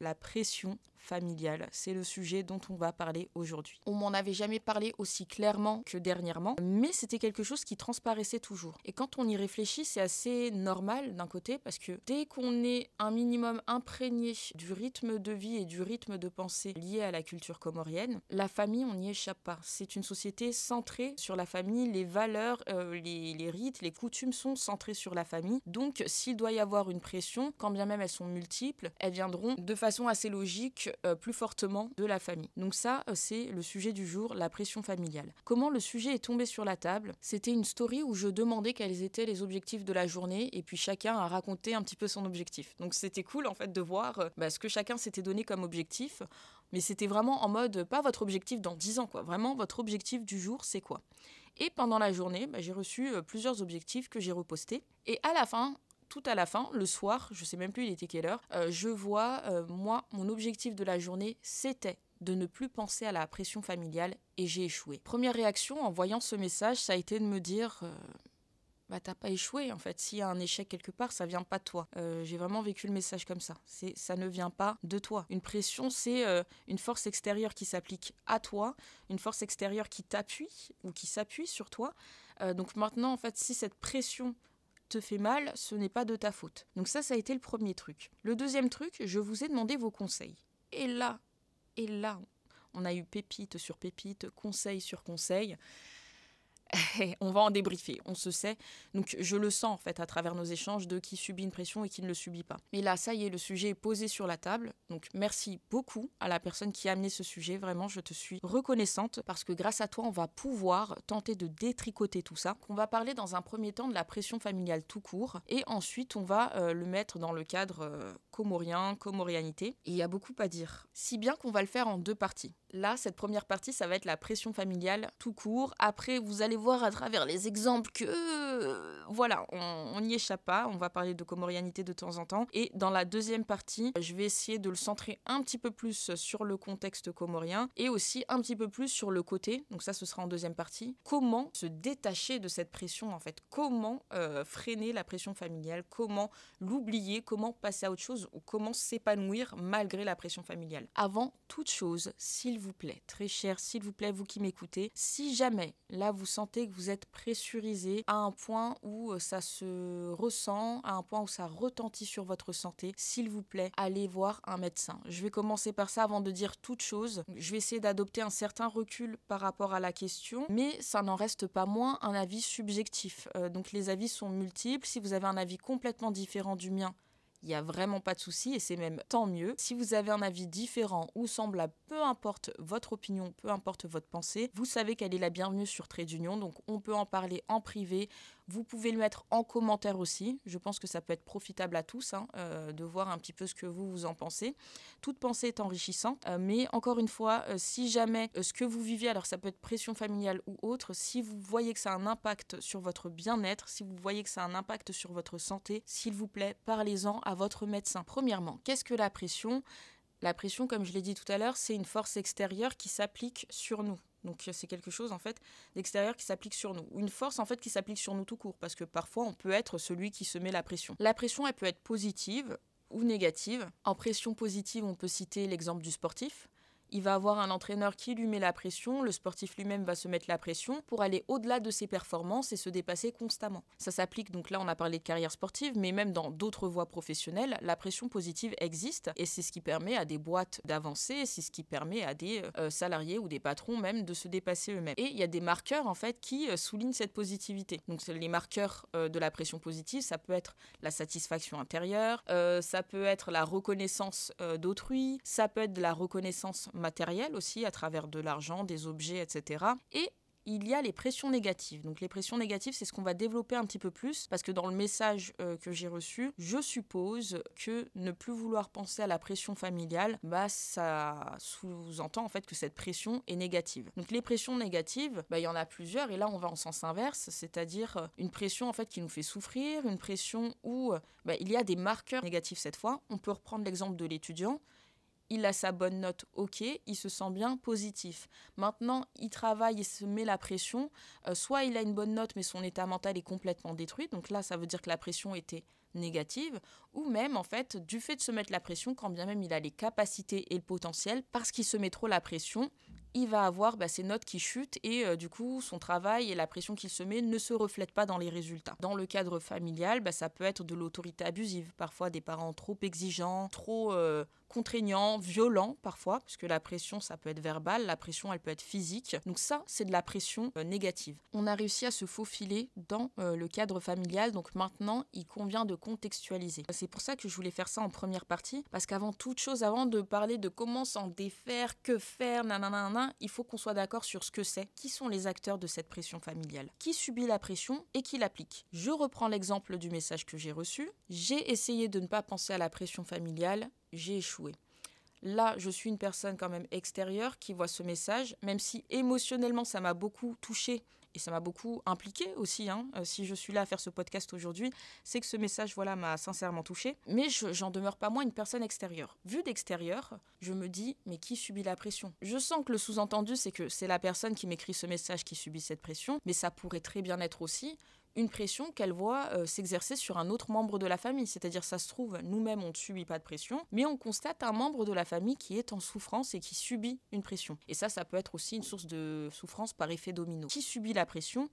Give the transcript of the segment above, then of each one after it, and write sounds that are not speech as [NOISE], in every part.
la pression familiale. C'est le sujet dont on va parler aujourd'hui. On m'en avait jamais parlé aussi clairement que dernièrement, mais c'était quelque chose qui transparaissait toujours. Et quand on y réfléchit, c'est assez normal d'un côté, parce que dès qu'on est un minimum imprégné du rythme de vie et du rythme de pensée lié à la culture comorienne, la famille, on n'y échappe pas. C'est une société centrée sur la famille, les valeurs, euh, les, les rites, les coutumes sont centrés sur la famille. Donc s'il doit y avoir une pression, quand bien même elles sont multiples, elles viendront de façon façon assez logique, euh, plus fortement de la famille. Donc ça, euh, c'est le sujet du jour, la pression familiale. Comment le sujet est tombé sur la table C'était une story où je demandais quels étaient les objectifs de la journée et puis chacun a raconté un petit peu son objectif. Donc c'était cool en fait de voir euh, bah, ce que chacun s'était donné comme objectif, mais c'était vraiment en mode pas votre objectif dans 10 ans quoi, vraiment votre objectif du jour c'est quoi. Et pendant la journée, bah, j'ai reçu plusieurs objectifs que j'ai repostés. Et à la fin, tout à la fin, le soir, je sais même plus il était quelle heure, euh, je vois, euh, moi, mon objectif de la journée, c'était de ne plus penser à la pression familiale et j'ai échoué. Première réaction en voyant ce message, ça a été de me dire euh, bah t'as pas échoué en fait. S'il y a un échec quelque part, ça vient pas de toi. j'ai vraiment vécu le message comme ça. C'est ça ne vient pas de toi. Une pression, c'est une force extérieure qui s'applique à toi, une force extérieure qui t'appuie ou qui s'appuie sur toi. donc maintenant en fait, si cette pression te fait mal, ce n'est pas de ta faute. Donc ça, ça a été le premier truc. Le deuxième truc, je vous ai demandé vos conseils. Et là, et là, on a eu pépite sur pépite, conseil sur conseil. [LAUGHS] on va en débriefer, on se sait. Donc je le sens en fait à travers nos échanges de qui subit une pression et qui ne le subit pas. Mais là, ça y est, le sujet est posé sur la table. Donc merci beaucoup à la personne qui a amené ce sujet. Vraiment, je te suis reconnaissante parce que grâce à toi, on va pouvoir tenter de détricoter tout ça. On va parler dans un premier temps de la pression familiale tout court et ensuite on va euh, le mettre dans le cadre euh, comorien, comorianité. il y a beaucoup à dire. Si bien qu'on va le faire en deux parties. Là, cette première partie, ça va être la pression familiale tout court. Après, vous allez voir à travers les exemples que, voilà, on n'y échappe pas. On va parler de comorianité de temps en temps. Et dans la deuxième partie, je vais essayer de le centrer un petit peu plus sur le contexte comorien et aussi un petit peu plus sur le côté. Donc ça, ce sera en deuxième partie. Comment se détacher de cette pression, en fait Comment euh, freiner la pression familiale Comment l'oublier Comment passer à autre chose Ou comment s'épanouir malgré la pression familiale Avant toute chose, s'il vous plaît, très cher, s'il vous plaît, vous qui m'écoutez, si jamais là vous sentez que vous êtes pressurisé à un point où euh, ça se ressent, à un point où ça retentit sur votre santé, s'il vous plaît, allez voir un médecin. Je vais commencer par ça avant de dire toute chose. Je vais essayer d'adopter un certain recul par rapport à la question, mais ça n'en reste pas moins un avis subjectif. Euh, donc les avis sont multiples. Si vous avez un avis complètement différent du mien, il n'y a vraiment pas de souci et c'est même tant mieux. Si vous avez un avis différent ou semblable, peu importe votre opinion, peu importe votre pensée, vous savez qu'elle est la bienvenue sur Trade Union, donc on peut en parler en privé, vous pouvez le mettre en commentaire aussi. Je pense que ça peut être profitable à tous hein, euh, de voir un petit peu ce que vous vous en pensez. Toute pensée est enrichissante, euh, mais encore une fois, euh, si jamais ce que vous vivez, alors ça peut être pression familiale ou autre, si vous voyez que ça a un impact sur votre bien-être, si vous voyez que ça a un impact sur votre santé, s'il vous plaît, parlez-en à votre médecin. Premièrement, qu'est-ce que la pression la pression, comme je l'ai dit tout à l'heure, c'est une force extérieure qui s'applique sur nous. Donc euh, c'est quelque chose en fait d'extérieur qui s'applique sur nous, une force en fait qui s'applique sur nous tout court, parce que parfois on peut être celui qui se met la pression. La pression elle peut être positive ou négative. En pression positive on peut citer l'exemple du sportif il va avoir un entraîneur qui lui met la pression, le sportif lui-même va se mettre la pression pour aller au-delà de ses performances et se dépasser constamment. Ça s'applique donc là, on a parlé de carrière sportive, mais même dans d'autres voies professionnelles, la pression positive existe et c'est ce qui permet à des boîtes d'avancer, c'est ce qui permet à des euh, euh, salariés ou des patrons même de se dépasser eux-mêmes. Et il y a des marqueurs en fait qui euh, soulignent cette positivité. Donc les marqueurs de la pression positive, ça peut être la satisfaction intérieure, ça peut être la reconnaissance d'autrui, ça peut être de la reconnaissance matériel aussi, à travers de l'argent, des objets, etc. Et il y a les pressions négatives. Donc les pressions négatives, c'est ce qu'on va développer un petit peu plus, parce que dans le message euh, que j'ai reçu, je suppose que ne plus vouloir penser à la pression familiale, bah ça sous-entend en fait que cette pression est négative. Donc les pressions négatives, bah, il y en a plusieurs, et là on va en sens inverse, c'est-à-dire euh, une pression en fait qui nous fait souffrir, une pression où euh, bah, il y a des marqueurs négatifs cette fois. On peut reprendre l'exemple de l'étudiant il a sa bonne note, ok, il se sent bien positif. Maintenant, il travaille et se met la pression. Euh, soit il a une bonne note, mais son état mental est complètement détruit. Donc là, ça veut dire que la pression était négative. Ou même, en fait, du fait de se mettre la pression, quand bien même il a les capacités et le potentiel, parce qu'il se met trop la pression, il va avoir bah, ses notes qui chutent et euh, du coup son travail et la pression qu'il se met ne se reflètent pas dans les résultats. Dans le cadre familial, bah, ça peut être de l'autorité abusive, parfois des parents trop exigeants, trop euh, contraignant, violent parfois, parce que la pression, ça peut être verbale, la pression, elle peut être physique. Donc ça, c'est de la pression euh, négative. On a réussi à se faufiler dans euh, le cadre familial, donc maintenant, il convient de contextualiser. C'est pour ça que je voulais faire ça en première partie, parce qu'avant toute chose, avant de parler de comment s'en défaire, que faire, nanana, il faut qu'on soit d'accord sur ce que c'est, qui sont les acteurs de cette pression familiale, qui subit la pression et qui l'applique. Je reprends l'exemple du message que j'ai reçu. J'ai essayé de ne pas penser à la pression familiale, j'ai échoué. Là, je suis une personne quand même extérieure qui voit ce message, même si émotionnellement ça m'a beaucoup touchée et ça m'a beaucoup impliqué aussi. Hein. Euh, si je suis là à faire ce podcast aujourd'hui, c'est que ce message voilà m'a sincèrement touchée. Mais j'en demeure pas moins une personne extérieure. Vu d'extérieur, je me dis mais qui subit la pression Je sens que le sous-entendu c'est que c'est la personne qui m'écrit ce message qui subit cette pression, mais ça pourrait très bien être aussi une pression qu'elle voit euh, s'exercer sur un autre membre de la famille. C'est-à-dire, ça se trouve, nous-mêmes, on ne subit pas de pression, mais on constate un membre de la famille qui est en souffrance et qui subit une pression. Et ça, ça peut être aussi une source de souffrance par effet domino. Qui subit la pression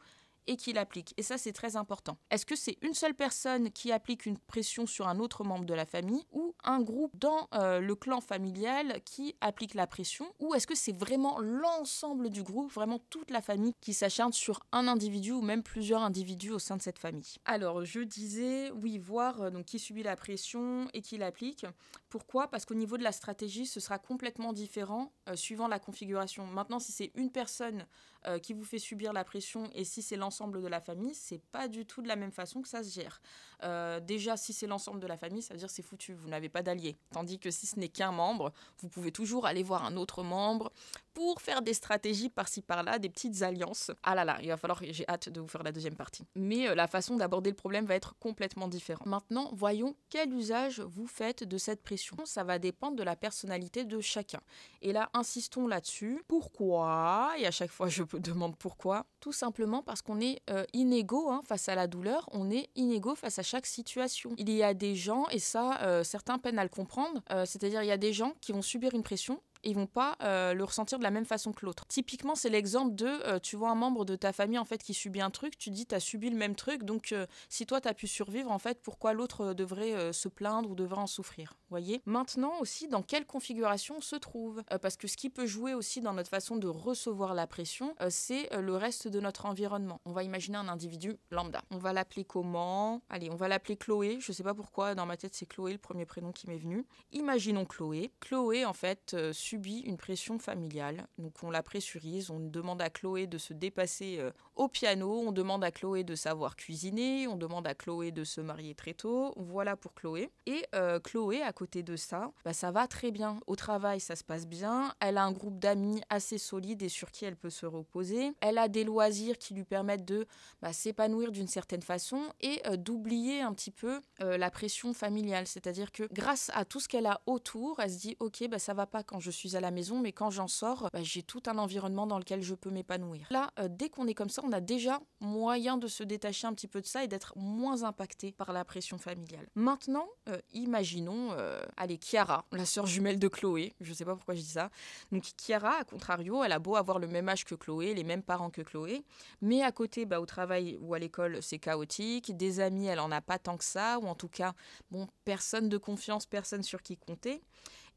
et qui l'applique. Et ça, c'est très important. Est-ce que c'est une seule personne qui applique une pression sur un autre membre de la famille ou un groupe dans euh, le clan familial qui applique la pression Ou est-ce que c'est vraiment l'ensemble du groupe, vraiment toute la famille qui s'acharne sur un individu ou même plusieurs individus au sein de cette famille Alors, je disais, oui, voir euh, donc, qui subit la pression et qui l'applique. Pourquoi Parce qu'au niveau de la stratégie, ce sera complètement différent euh, suivant la configuration. Maintenant, si c'est une personne euh, qui vous fait subir la pression et si c'est l'ensemble de la famille, c'est pas du tout de la même façon que ça se gère. Euh, déjà, si c'est l'ensemble de la famille, ça veut dire c'est foutu, vous n'avez pas d'allié. Tandis que si ce n'est qu'un membre, vous pouvez toujours aller voir un autre membre, pour faire des stratégies par-ci par-là, des petites alliances. Ah là là, il va falloir, j'ai hâte de vous faire la deuxième partie. Mais euh, la façon d'aborder le problème va être complètement différente. Maintenant, voyons quel usage vous faites de cette pression. Ça va dépendre de la personnalité de chacun. Et là, insistons là-dessus. Pourquoi Et à chaque fois, je me demande pourquoi. Tout simplement parce qu'on est euh, inégaux hein, face à la douleur, on est inégaux face à chaque situation. Il y a des gens, et ça, euh, certains peinent à le comprendre, c'est-à-dire il y a des gens qui vont subir une pression ils vont pas euh, le ressentir de la même façon que l'autre. Typiquement, c'est l'exemple de euh, tu vois un membre de ta famille en fait qui subit un truc, tu dis tu as subi le même truc, donc euh, si toi tu as pu survivre en fait, pourquoi l'autre devrait se plaindre ou devrait en souffrir Voyez. Maintenant aussi dans quelle configuration on se trouve parce que ce qui peut jouer aussi dans notre façon de recevoir la pression, c'est le reste de notre environnement. On va imaginer un individu lambda. On va l'appeler comment Allez, on va l'appeler Chloé, je sais pas pourquoi dans ma tête c'est Chloé le premier prénom qui m'est venu. Imaginons Chloé. Chloé en fait subit une pression familiale. Donc on la pressurise, on demande à Chloé de se dépasser euh, au piano, on demande à Chloé de savoir cuisiner, on demande à Chloé de se marier très tôt. Voilà pour Chloé. Et euh, Chloé, à côté de ça, bah, ça va très bien. Au travail, ça se passe bien. Elle a un groupe d'amis assez solide et sur qui elle peut se reposer. Elle a des loisirs qui lui permettent de bah, s'épanouir d'une certaine façon et euh, d'oublier un petit peu la pression familiale. C'est-à-dire que grâce à tout ce qu'elle a autour, elle se dit, ok, bah, ça va pas quand je suis à la maison, mais quand j'en sors, bah, j'ai tout un environnement dans lequel je peux m'épanouir. Là, euh, dès qu'on est comme ça, on a déjà moyen de se détacher un petit peu de ça et d'être moins impacté par la pression familiale. Maintenant, euh, imaginons, euh, allez, Chiara, la soeur jumelle de Chloé, je ne sais pas pourquoi je dis ça. Donc Chiara, à contrario, elle a beau avoir le même âge que Chloé, les mêmes parents que Chloé, mais à côté, bah, au travail ou à l'école, c'est chaotique, des amis, elle en a pas tant que ça, ou en tout cas, bon, personne de confiance, personne sur qui compter.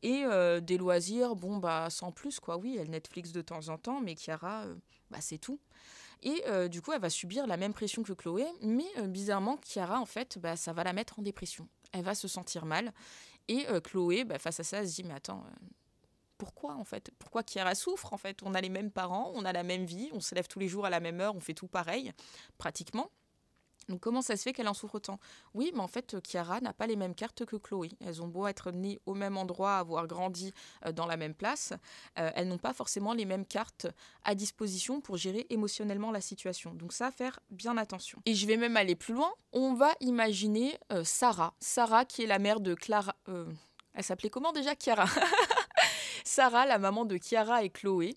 Et euh, des loisirs, bon, bah, sans plus, quoi. Oui, elle Netflix de temps en temps, mais Chiara, euh, bah, c'est tout. Et euh, du coup, elle va subir la même pression que Chloé, mais bizarrement, Chiara, en fait, bah, ça va la mettre en dépression. Elle va se sentir mal. Et Chloé, bah, face à ça, elle se dit, mais attends, pourquoi en fait Pourquoi Chiara souffre en fait On a les mêmes parents, on a la même vie, on se lève tous les jours à la même heure, on fait tout pareil, pratiquement. Donc comment ça se fait qu'elle en souffre autant Oui, mais en fait, Chiara n'a pas les mêmes cartes que Chloé. Elles ont beau être nées au même endroit, avoir grandi euh, dans la même place, euh, elles n'ont pas forcément les mêmes cartes à disposition pour gérer émotionnellement la situation. Donc ça, faire bien attention. Et je vais même aller plus loin. On va imaginer euh, Sarah. Sarah qui est la mère de Clara... elle s'appelait comment déjà Chiara [LAUGHS] Sarah, la maman de Chiara et Chloé.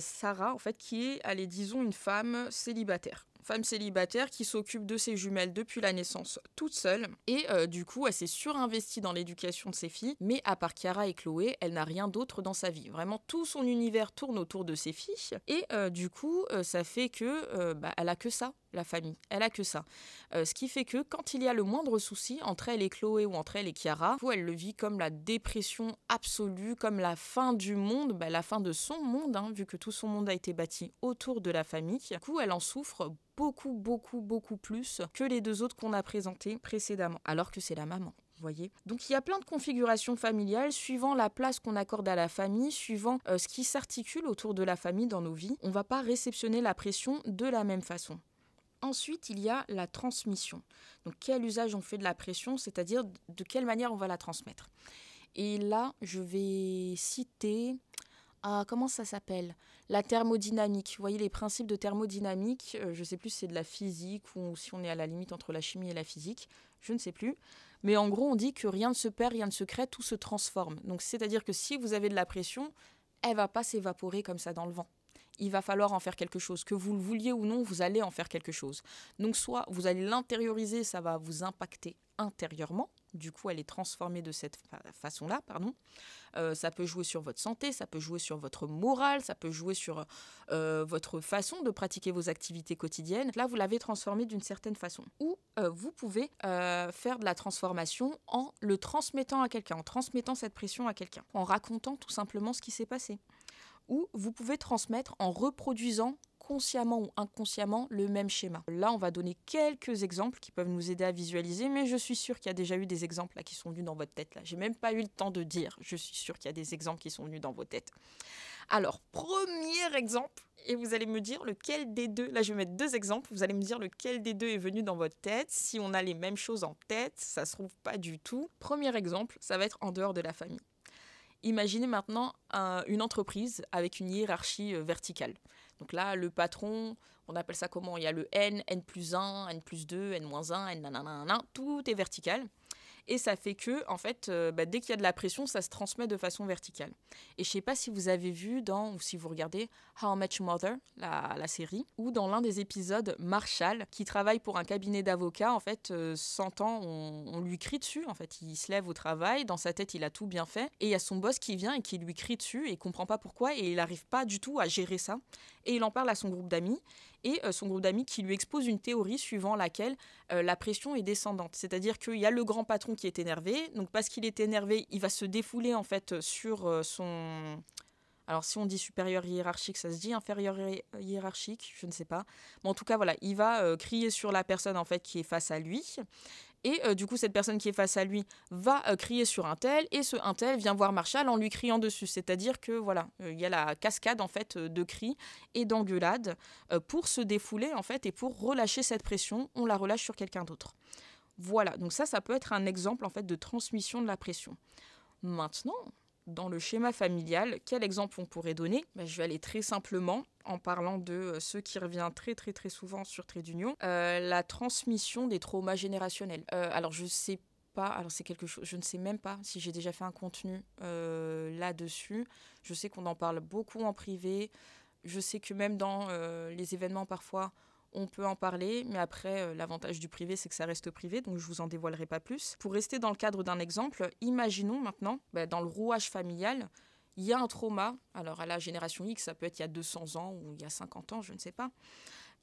Sarah, en fait, qui est, allez, disons, une femme célibataire femme célibataire qui s'occupe de ses jumelles depuis la naissance toute seule. Et euh, du coup, elle s'est surinvestie dans l'éducation de ses filles. Mais à part Chiara et Chloé, elle n'a rien d'autre dans sa vie. Vraiment, tout son univers tourne autour de ses filles. Et euh, du coup, euh, ça fait que bah, elle a que ça la famille. Elle a que ça. ce qui fait que quand il y a le moindre souci entre elle et Chloé ou entre elle et Chiara, où elle le vit comme la dépression absolue, comme la fin du monde, bah, la fin de son monde, hein, vu que tout son monde a été bâti autour de la famille. Du coup, elle en souffre beaucoup, beaucoup, beaucoup plus que les deux autres qu'on a présentés précédemment, alors que c'est la maman. Voyez. Donc il y a plein de configurations familiales suivant la place qu'on accorde à la famille, suivant euh, ce qui s'articule autour de la famille dans nos vies. On ne va pas réceptionner la pression de la même façon. Ensuite, il y a la transmission. Donc quel usage on fait de la pression, c'est-à-dire de quelle manière on va la transmettre. Et là, je vais citer ah, comment ça s'appelle La thermodynamique. Vous voyez les principes de thermodynamique, euh, je ne sais plus si c'est de la physique ou si on est à la limite entre la chimie et la physique, je ne sais plus. Mais en gros, on dit que rien ne se perd, rien ne se crée, tout se transforme. Donc c'est-à-dire que si vous avez de la pression, elle va pas s'évaporer comme ça dans le vent. Il va falloir en faire quelque chose. Que vous le vouliez ou non, vous allez en faire quelque chose. Donc soit vous allez l'intérioriser, ça va vous impacter intérieurement, du coup, elle est transformée de cette façon-là, pardon. Euh, ça peut jouer sur votre santé, ça peut jouer sur votre morale, ça peut jouer sur euh, votre façon de pratiquer vos activités quotidiennes. Là, vous l'avez transformée d'une certaine façon. Ou euh, vous pouvez faire de la transformation en le transmettant à quelqu'un, en transmettant cette pression à quelqu'un, en racontant tout simplement ce qui s'est passé. Ou vous pouvez transmettre en reproduisant consciemment ou inconsciemment le même schéma. Là, on va donner quelques exemples qui peuvent nous aider à visualiser, mais je suis sûre qu'il y a déjà eu des exemples là, qui sont venus dans votre tête. Là, j'ai même pas eu le temps de dire. Je suis sûre qu'il y a des exemples qui sont venus dans vos têtes. Alors, premier exemple, et vous allez me dire lequel des deux. Là, je vais mettre deux exemples. Vous allez me dire lequel des deux est venu dans votre tête. Si on a les mêmes choses en tête, ça se trouve pas du tout. Premier exemple, ça va être en dehors de la famille. Imaginez maintenant une entreprise avec une hiérarchie euh, verticale. Donc là, le patron, on appelle ça comment Il y a le N, N plus 1, N plus 2, N moins 1, N nanana, tout est vertical. Et ça fait que, en fait, euh, bah, dès qu'il y a de la pression, ça se transmet de façon verticale. Et je sais pas si vous avez vu dans, ou si vous regardez How Much Mother, la, série, ou dans l'un des épisodes, Marshall, qui travaille pour un cabinet d'avocats, en fait, 100 euh, s'entend, on, lui crie dessus, en fait. Il se lève au travail, dans sa tête, il a tout bien fait. Et il y a son boss qui vient et qui lui crie dessus et il comprend pas pourquoi et il n'arrive pas du tout à gérer ça et il en parle à son groupe d'amis, et euh, son groupe d'amis qui lui expose une théorie suivant laquelle euh, la pression est descendante. C'est-à-dire qu'il y a le grand patron qui est énervé, donc parce qu'il est énervé, il va se défouler en fait sur euh, son alors si on dit supérieur hiérarchique, ça se dit inférieur hiérarchique, je ne sais pas. Mais en tout cas, voilà, il va euh, crier sur la personne en fait qui est face à lui. Et euh, du coup, cette personne qui est face à lui va euh, crier sur un tel, et ce un tel vient voir Marshall en lui criant dessus. C'est-à-dire que voilà, il y a la cascade en fait de cris et d'engueulades pour se défouler en fait et pour relâcher cette pression. On la relâche sur quelqu'un d'autre. Voilà. Donc ça, ça peut être un exemple en fait de transmission de la pression. Maintenant, dans le schéma familial, quel exemple on pourrait donner bah, Je vais aller très simplement en parlant de euh, ce qui revient très très très souvent sur Trait d'Union, euh, la transmission des traumas générationnels. Euh, alors je sais pas, alors c'est quelque chose, je ne sais même pas si j'ai déjà fait un contenu là-dessus. Je sais qu'on en parle beaucoup en privé. Je sais que même dans les événements parfois, on peut en parler, mais après, euh, l'avantage du privé, c'est que ça reste privé, donc je vous en dévoilerai pas plus. Pour rester dans le cadre d'un exemple, imaginons maintenant, bah, dans le rouage familial, il y a un trauma. Alors à la génération X, ça peut être il y a 200 ans ou il y a 50 ans, je ne sais pas.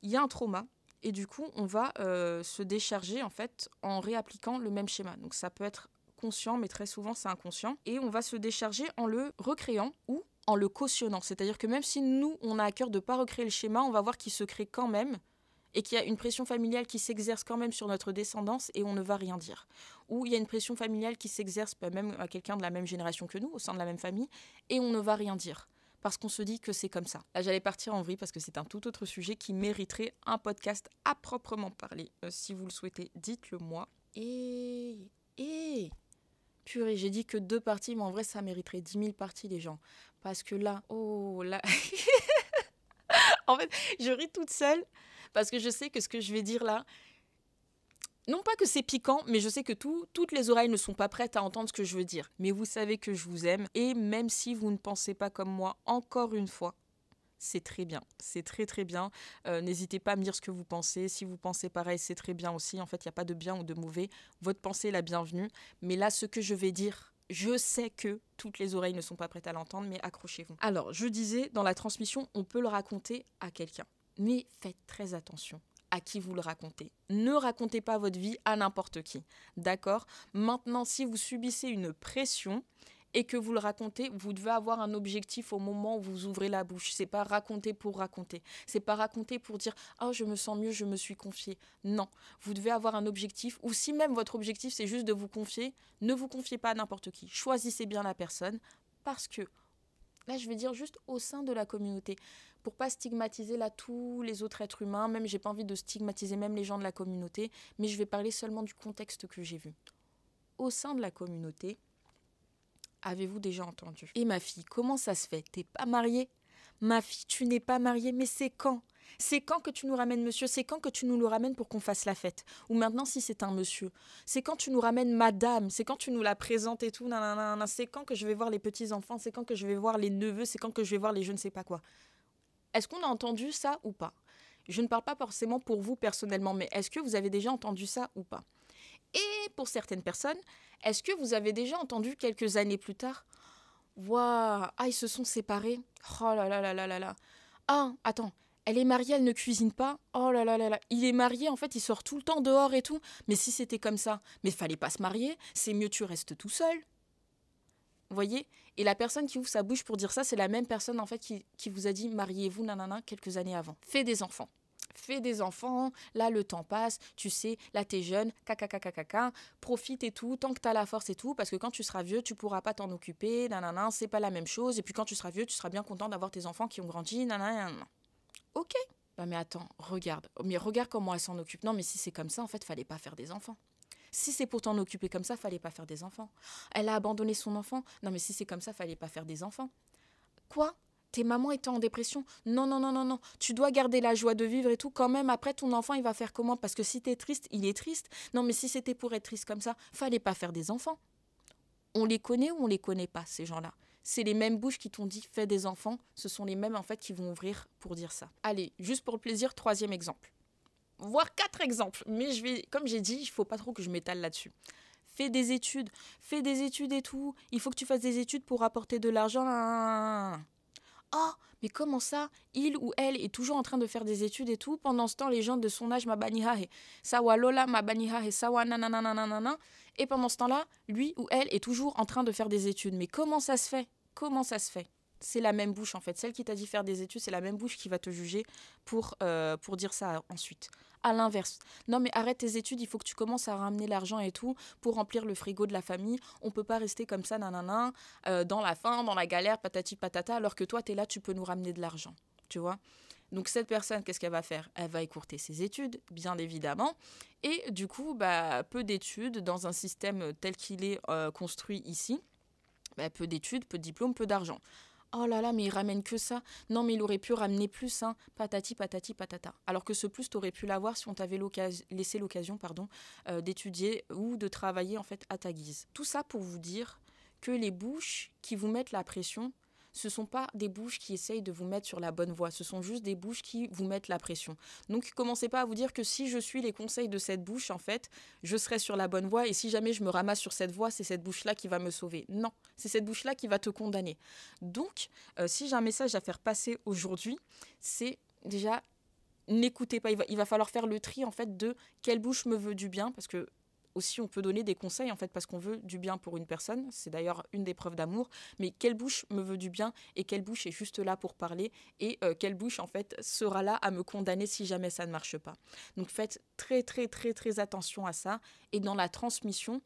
Il y a un trauma. Et du coup, on va euh, se décharger en fait en réappliquant le même schéma. Donc ça peut être conscient, mais très souvent c'est inconscient. Et on va se décharger en le recréant ou en le cautionnant. C'est-à-dire que même si nous, on a à cœur de ne pas recréer le schéma, on va voir qu'il se crée quand même et qu'il y a une pression familiale qui s'exerce quand même sur notre descendance et on ne va rien dire. Ou il y a une pression familiale qui s'exerce bah, même à quelqu'un de la même génération que nous, au sein de la même famille, et on ne va rien dire parce qu'on se dit que c'est comme ça. Là, j'allais partir en vrille parce que c'est un tout autre sujet qui mériterait un podcast à proprement parler. Euh, si vous le souhaitez, dites-le moi. Et. Et. Purée, j'ai dit que deux parties, mais en vrai, ça mériterait 10 000 parties, les gens. Parce que là, oh là. [LAUGHS] en fait, je ris toute seule parce que je sais que ce que je vais dire là, non pas que c'est piquant, mais je sais que toutes les oreilles ne sont pas prêtes à entendre ce que je veux dire. Mais vous savez que je vous aime, et même si vous ne pensez pas comme moi, encore une fois, c'est très bien. C'est très très bien. Euh, n'hésitez pas à me dire ce que vous pensez. Si vous pensez pareil, c'est très bien aussi. En fait, il n'y a pas de bien ou de mauvais. Votre pensée est la bienvenue. Mais là, ce que je vais dire, je sais que toutes les oreilles ne sont pas prêtes à l'entendre, mais accrochez-vous. Alors, je disais, dans la transmission, on peut le raconter à quelqu'un mais faites très attention à qui vous le racontez. Ne racontez pas votre vie à n'importe qui. D'accord Maintenant, si vous subissez une pression et que vous le racontez, vous devez avoir un objectif au moment où vous ouvrez la bouche. C'est pas raconter pour raconter. C'est pas raconter pour dire "Ah, je me sens mieux, je me suis confié." Non, vous devez avoir un objectif ou si même votre objectif c'est juste de vous confier, ne vous confiez pas à n'importe qui. Choisissez bien la personne parce que là je vais dire juste au sein de la communauté, pour pas stigmatiser là tous les autres êtres humains, même j'ai pas envie de stigmatiser même les gens de la communauté, mais je vais parler seulement du contexte que j'ai vu. Au sein de la communauté, avez-vous déjà entendu Et ma fille, comment ça se fait T'es pas mariée Ma fille, tu n'es pas mariée, mais c'est quand c'est quand que tu nous ramènes monsieur C'est quand que tu nous le ramènes pour qu'on fasse la fête Ou maintenant si c'est un monsieur C'est quand tu nous ramènes madame C'est quand tu nous la présentes et tout C'est quand que je vais voir les petits-enfants C'est quand que je vais voir les neveux C'est quand que je vais voir les je ne sais pas quoi Est-ce qu'on a entendu ça ou pas Je ne parle pas forcément pour vous personnellement, mais est-ce que vous avez déjà entendu ça ou pas Et pour certaines personnes, est-ce que vous avez déjà entendu quelques années plus tard Waouh, ah ils se sont séparés. Oh là là là là là là. Ah, attends, elle est mariée, elle ne cuisine pas. Oh là là là là, il est marié, en fait, il sort tout le temps dehors et tout. Mais si c'était comme ça, mais fallait pas se marier, c'est mieux tu restes tout seul. Vous voyez Et la personne qui ouvre sa bouche pour dire ça, c'est la même personne en fait qui, vous a dit mariez-vous, nanana, quelques années avant. Fais des enfants. Fais des enfants, là le temps passe, tu sais, là t'es jeune, caca, profite et tout, tant que t'as la force et tout, parce que quand tu seras vieux, tu pourras pas t'en occuper, nanana, c'est pas la même chose, et puis quand tu seras vieux, tu seras bien content d'avoir tes enfants qui ont grandi, nanana. Ok. Bah, mais attends, regarde. Mais regarde comment elle s'en occupe. Non, mais si c'est comme ça, en fait, fallait pas faire des enfants. Si c'est pour t'en occuper comme ça, fallait pas faire des enfants. Elle a abandonné son enfant. Non, mais si c'est comme ça, fallait pas faire des enfants. Quoi Tes mamans étaient en dépression Non, non, non, non, non. Tu dois garder la joie de vivre et tout. Quand même, après, ton enfant, il va faire comment Parce que si t'es triste, il est triste. Non, mais si c'était pour être triste comme ça, fallait pas faire des enfants. On les connaît ou on les connaît pas, ces gens-là c'est les mêmes bouches qui t'ont dit fais des enfants, ce sont les mêmes en fait qui vont ouvrir pour dire ça. Allez, juste pour le plaisir, troisième exemple. Voir quatre exemples, mais je vais, comme j'ai dit, il faut pas trop que je m'étale là-dessus. Fais des études, fais des études et tout. Il faut que tu fasses des études pour apporter de l'argent. Oh, mais comment ça Il ou elle est toujours en train de faire des études et tout. Pendant ce temps, les gens de son âge, mabanihahe, sawa lola, mabanihahe, sawa nanananananana. Et pendant ce temps-là, lui ou elle est toujours en train de faire des études. Mais comment ça se fait Comment ça se fait c'est la même bouche en fait. Celle qui t'a dit faire des études, c'est la même bouche qui va te juger pour, euh, pour dire ça ensuite. À l'inverse, non mais arrête tes études, il faut que tu commences à ramener l'argent et tout pour remplir le frigo de la famille. On peut pas rester comme ça, nanana, euh, dans la faim, dans la galère, patati patata, alors que toi, tu es là, tu peux nous ramener de l'argent. Tu vois donc cette personne, qu'est-ce qu'elle va faire Elle va écourter ses études, bien évidemment. Et du coup, bah, peu d'études dans un système tel qu'il est euh, construit ici. Bah, peu d'études, peu de diplômes, peu d'argent. Oh là là, mais il ramène que ça. Non, mais il aurait pu ramener plus, hein. Patati, patati, patata. Alors que ce plus, aurais pu l'avoir si on t'avait laissé l'occasion, pardon, euh, d'étudier ou de travailler en fait à ta guise. Tout ça pour vous dire que les bouches qui vous mettent la pression, ce sont pas des bouches qui essayent de vous mettre sur la bonne voie, ce sont juste des bouches qui vous mettent la pression. Donc commencez pas à vous dire que si je suis les conseils de cette bouche, en fait, je serai sur la bonne voie et si jamais je me ramasse sur cette voie, c'est cette bouche-là qui va me sauver. Non, c'est cette bouche-là qui va te condamner. Donc, euh, si j'ai un message à faire passer aujourd'hui, c'est déjà n'écoutez pas. Il va, il va, falloir faire le tri en fait de quelle bouche me veut du bien parce que aussi on peut donner des conseils en fait parce qu'on veut du bien pour une personne. C'est d'ailleurs une des preuves d'amour. Mais quelle bouche me veut du bien et quelle bouche est juste là pour parler et euh, quelle bouche en fait sera là à me condamner si jamais ça ne marche pas. Donc faites très très très très attention à ça et dans la transmission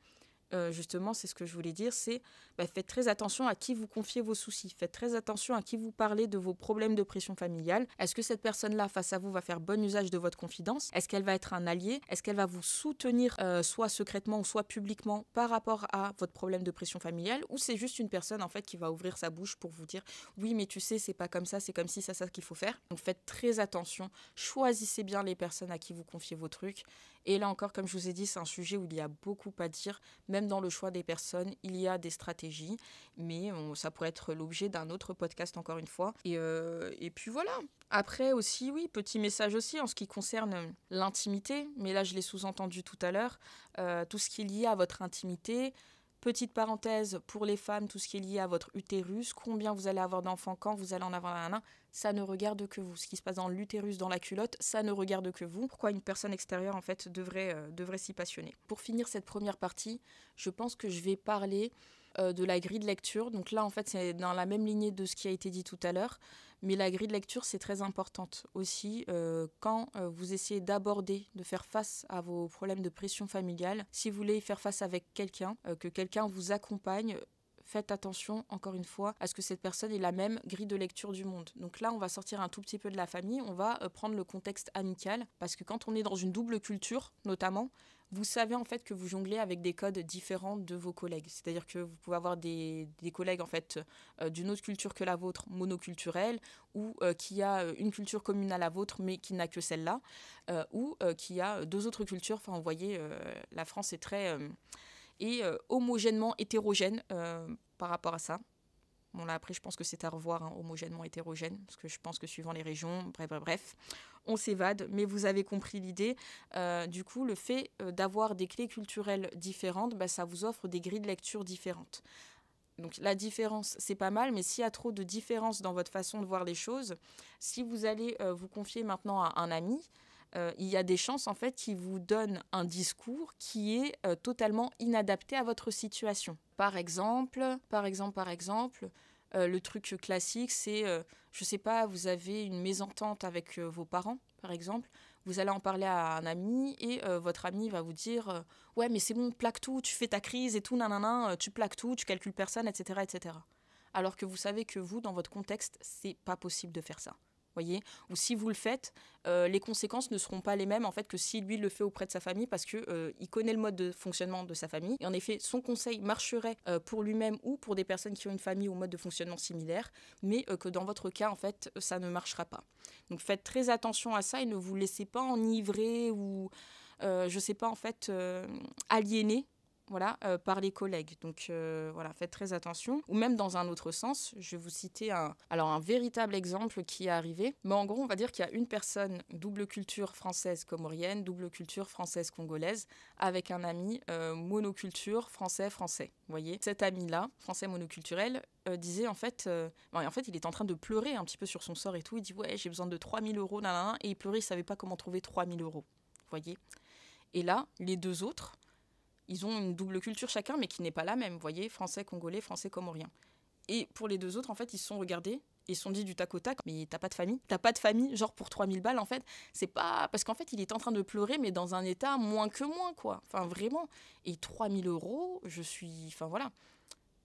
euh, justement, c'est ce que je voulais dire, c'est bah, faites très attention à qui vous confiez vos soucis, faites très attention à qui vous parlez de vos problèmes de pression familiale. Est-ce que cette personne-là, face à vous, va faire bon usage de votre confidence Est-ce qu'elle va être un allié Est-ce qu'elle va vous soutenir, euh, soit secrètement ou soit publiquement, par rapport à votre problème de pression familiale Ou c'est juste une personne, en fait, qui va ouvrir sa bouche pour vous dire oui, mais tu sais, c'est pas comme ça, c'est comme si, ça, ça qu'il faut faire. Donc faites très attention, choisissez bien les personnes à qui vous confiez vos trucs et là encore, comme je vous ai dit, c'est un sujet où il y a beaucoup à dire. Même dans le choix des personnes, il y a des stratégies, mais ça pourrait être l'objet d'un autre podcast encore une fois. Euh, et, puis voilà. Après aussi, oui, petit message aussi en ce qui concerne l'intimité, mais là je l'ai sous-entendu tout à l'heure, euh, tout ce qui est lié à votre intimité, Petite parenthèse pour les femmes, tout ce qui est lié à votre utérus, combien vous allez avoir d'enfants, quand vous allez en avoir un, ça ne regarde que vous. Ce qui se passe dans l'utérus, dans la culotte, ça ne regarde que vous. Pourquoi une personne extérieure en fait devrait, euh, devrait s'y passionner Pour finir cette première partie, je pense que je vais parler euh, de la grille de lecture. Donc là, en fait, c'est dans la même lignée de ce qui a été dit tout à l'heure, mais la grille de lecture, c'est très importante aussi euh, quand euh, vous essayez d'aborder, de faire face à vos problèmes de pression familiale. Si vous voulez faire face avec quelqu'un, que quelqu'un vous accompagne, faites attention, encore une fois, à ce que cette personne ait la même grille de lecture du monde. Donc là, on va sortir un tout petit peu de la famille, on va prendre le contexte amical, parce que quand on est dans une double culture, notamment, vous savez en fait que vous jonglez avec des codes différents de vos collègues. C'est-à-dire que vous pouvez avoir des, collègues en fait euh, d'une autre culture que la vôtre, monoculturelle, ou euh, qui a euh, une culture commune à la vôtre mais qui n'a que celle-là, ou qui a deux autres cultures. Enfin, vous voyez, la France est très et homogènement hétérogène par rapport à ça. Bon après je pense que c'est à revoir, hein, homogènement hétérogène, parce que je pense que suivant les régions, bref, bref, bref on s'évade, mais vous avez compris l'idée. Euh, du coup, le fait euh, d'avoir des clés culturelles différentes, bah, ça vous offre des grilles de lecture différentes. Donc la différence, c'est pas mal, mais s'il y a trop de différences dans votre façon de voir les choses, si vous allez euh, vous confier maintenant à un ami, il y a des chances en fait qu'il vous donne un discours qui est totalement inadapté à votre situation. Par exemple, par exemple, par exemple, euh, le truc classique, c'est, je euh, je sais pas, vous avez une mésentente avec euh, vos parents, par exemple. Vous allez en parler à un ami et votre ami va vous dire Ouais, mais c'est bon, plaque tout, tu fais ta crise et tout, nanana, tu plaques tout, tu calcules personne, etc., etc. Alors que vous savez que vous, dans votre contexte, c'est pas possible de faire ça voyez Ou si vous le faites, euh, les conséquences ne seront pas les mêmes en fait que si lui le fait auprès de sa famille parce que euh, il connaît le mode de fonctionnement de sa famille. Et en effet, son conseil marcherait euh, pour lui-même ou pour des personnes qui ont une famille au mode de fonctionnement similaire, mais que dans votre cas en fait, ça ne marchera pas. Donc faites très attention à ça et ne vous laissez pas enivrer ou je sais pas en fait aliéner voilà, euh, par les collègues. Donc euh, voilà, faites très attention. Ou même dans un autre sens, je vais vous citer un, alors un véritable exemple qui est arrivé. Mais en gros, on va dire qu'il y a une personne double culture française comorienne, double culture française congolaise, avec un ami euh, monoculture français-français. Vous voyez, cet ami-là, français monoculturel, disait en fait, en fait, il est en train de pleurer un petit peu sur son sort et tout. Il dit ouais, j'ai besoin de 3000 euros, et il pleurait, il savait pas comment trouver 3000 euros. Vous voyez. Et là, les deux autres, ils ont une double culture chacun, mais qui n'est pas la même. voyez, français, congolais, français, comorien. Et pour les deux autres, en fait, ils se sont regardés et se sont dit du tac au tac, mais t'as pas de famille, t'as pas de famille, genre pour 3000 balles en fait, c'est pas. Parce qu'en fait, il est en train de pleurer, mais dans un état moins que moins, quoi. Enfin, vraiment. Et 3000 euros, je suis. Enfin, voilà.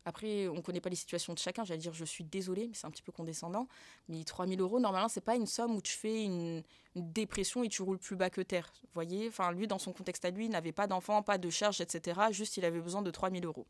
Après, on ne connaît pas les situations de chacun. J'allais dire, je suis désolée, mais c'est un petit peu condescendant. Mais 3 000 euros, normalement, c'est pas une somme où tu fais une, dépression et tu roules plus bas que terre. Vous voyez enfin, Lui, dans son contexte à lui, il n'avait pas d'enfant, pas de charge, etc. Juste, il avait besoin de 3 000 euros.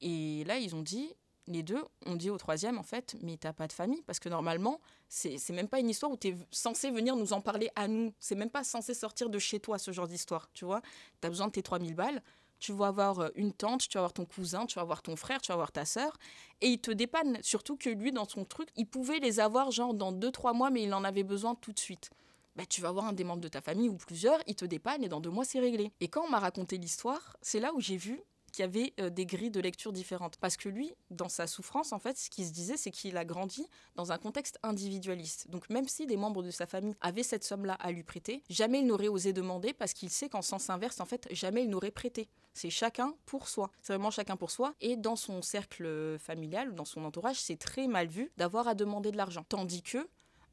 Et là, ils ont dit, les deux, on dit au troisième, en fait, mais t'as pas de famille. Parce que normalement, c'est même pas une histoire où tu es censé venir nous en parler à nous. C'est même pas censé sortir de chez toi, ce genre d'histoire, tu vois. Tu as besoin de tes 3 000 balles tu vas avoir euh, une tante, tu vas avoir ton cousin, tu vas avoir ton frère, tu vas avoir ta sœur, et il te dépanne. Surtout que lui, dans son truc, il pouvait les avoir genre dans deux trois mois, mais il en avait besoin tout de suite. Bah, tu vas avoir un des membres de ta famille ou plusieurs, il te dépanne et dans deux mois c'est réglé. Et quand on m'a raconté l'histoire, c'est là où j'ai vu qu'il y avait euh, des grilles de lecture différentes. Parce que lui, dans sa souffrance, en fait, ce qu'il se disait, c'est qu'il a grandi dans un contexte individualiste. Donc même si des membres de sa famille avaient cette somme-là à lui prêter, jamais il n'aurait osé demander parce qu'il sait qu'en sens inverse, en fait, jamais il n'aurait prêté. C'est chacun pour soi. C'est vraiment chacun pour soi. Et dans son cercle familial, dans son entourage, c'est très mal vu d'avoir à demander de l'argent. Tandis que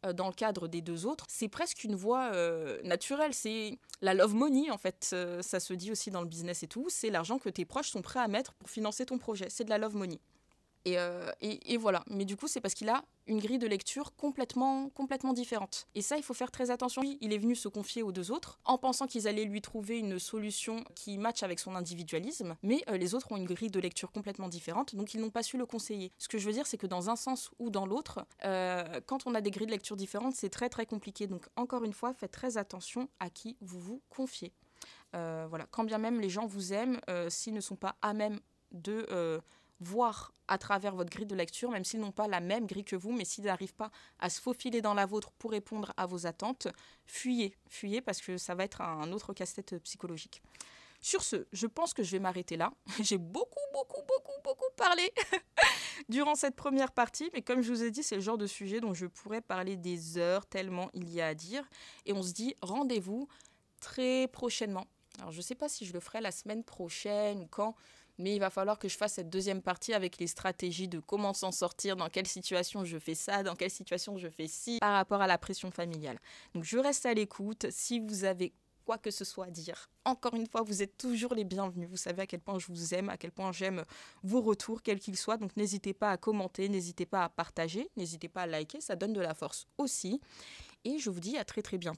euh, dans le cadre des deux autres, c'est presque une voie euh, naturelle. C'est la love money, en fait. Euh, ça se dit aussi dans le business et tout. C'est l'argent que tes proches sont prêts à mettre pour financer ton projet. C'est de la love money. Euh, et, voilà. Mais du coup, c'est parce qu'il a une grille de lecture complètement, complètement différente. Et ça, il faut faire très attention. Il est venu se confier aux deux autres en pensant qu'ils allaient lui trouver une solution qui matche avec son individualisme, mais euh, les autres ont une grille de lecture complètement différente, donc ils n'ont pas su le conseiller. Ce que je veux dire, c'est que dans un sens ou dans l'autre, euh, quand on a des grilles de lecture différentes, c'est très très compliqué. Donc encore une fois, faites très attention à qui vous vous confiez. voilà. Quand bien même les gens vous aiment, s'ils ne sont pas à même de voir à travers votre grille de lecture, même s'ils n'ont pas la même grille que vous, mais s'ils n'arrivent pas à se faufiler dans la vôtre pour répondre à vos attentes, fuyez, fuyez parce que ça va être un autre casse-tête psychologique. Sur ce, je pense que je vais m'arrêter là. [LAUGHS] J'ai beaucoup, beaucoup, beaucoup, beaucoup parlé [LAUGHS] durant cette première partie, mais comme je vous ai dit, c'est le genre de sujet dont je pourrais parler des heures, tellement il y a à dire. Et on se dit rendez-vous très prochainement. Alors je ne sais pas si je le ferai la semaine prochaine ou quand, mais il va falloir que je fasse cette deuxième partie avec les stratégies de comment s'en sortir, dans quelle situation je fais ça, dans quelle situation je fais ci, par rapport à la pression familiale. Donc je reste à l'écoute. Si vous avez quoi que ce soit à dire, encore une fois, vous êtes toujours les bienvenus. Vous savez à quel point je vous aime, à quel point j'aime vos retours, quels qu'ils soient. Donc n'hésitez pas à commenter, n'hésitez pas à partager, n'hésitez pas à liker, ça donne de la force aussi. Et je vous dis à très très bientôt.